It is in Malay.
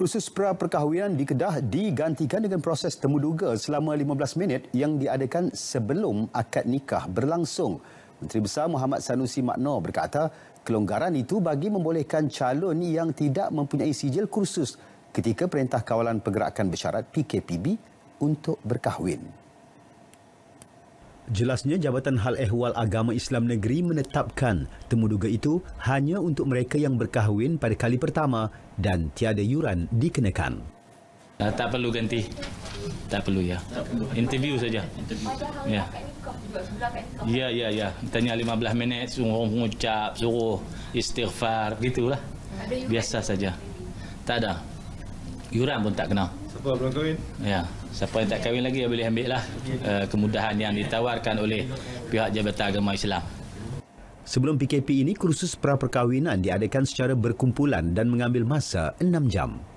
kursus pra perkahwinan di Kedah digantikan dengan proses temuduga selama 15 minit yang diadakan sebelum akad nikah berlangsung. Menteri Besar Muhammad Sanusi Makno berkata, kelonggaran itu bagi membolehkan calon yang tidak mempunyai sijil kursus ketika Perintah Kawalan Pergerakan Bersyarat PKPB untuk berkahwin. Jelasnya Jabatan Hal Ehwal Agama Islam Negeri menetapkan temuduga itu hanya untuk mereka yang berkahwin pada kali pertama dan tiada yuran dikenakan. Uh, tak perlu ganti. Tak perlu ya. Interview saja. Ya. Ya, ya, ya. Tanya 15 minit, suruh mengucap, suruh istighfar, gitulah. Biasa saja. Tak ada. Yuran pun tak kena siapa belum kahwin. Ya, siapa yang tak kahwin lagi ya boleh ambil lah uh, kemudahan yang ditawarkan oleh pihak Jabatan Agama Islam. Sebelum PKP ini, kursus pra-perkahwinan diadakan secara berkumpulan dan mengambil masa enam jam.